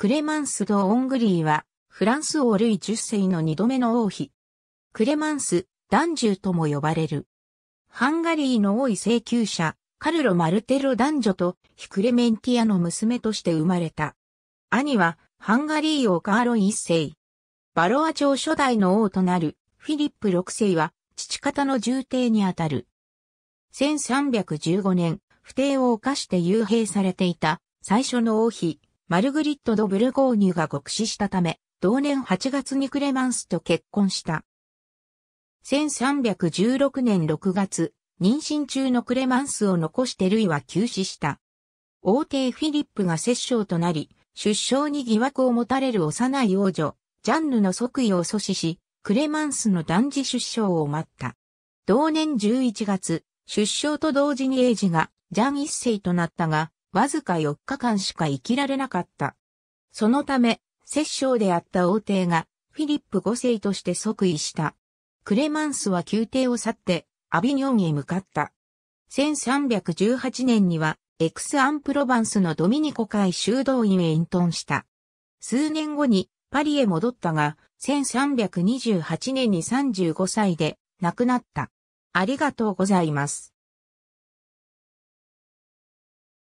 クレマンス・ド・オングリーは、フランス王ルイ10世の2度目の王妃。クレマンス、男獣とも呼ばれる。ハンガリーの王位請求者、カルロ・マルテロ男女と、ヒクレメンティアの娘として生まれた。兄は、ハンガリー王カーロン1世。バロア朝初代の王となる、フィリップ6世は、父方の重帝にあたる。1315年、不定を犯して幽閉されていた、最初の王妃、マルグリット・ド・ブルゴーニュが極死したため、同年8月にクレマンスと結婚した。1316年6月、妊娠中のクレマンスを残してルイは急死した。王帝フィリップが摂政となり、出生に疑惑を持たれる幼い王女、ジャンヌの即位を阻止し、クレマンスの男児出生を待った。同年11月、出生と同時に英治がジャン一世となったが、わずか4日間しか生きられなかった。そのため、摂政であった王帝が、フィリップ5世として即位した。クレマンスは宮廷を去って、アビニョンへ向かった。1318年には、エクス・アン・プロバンスのドミニコ会修道院へ隠遁した。数年後にパリへ戻ったが、1328年に35歳で亡くなった。ありがとうございます。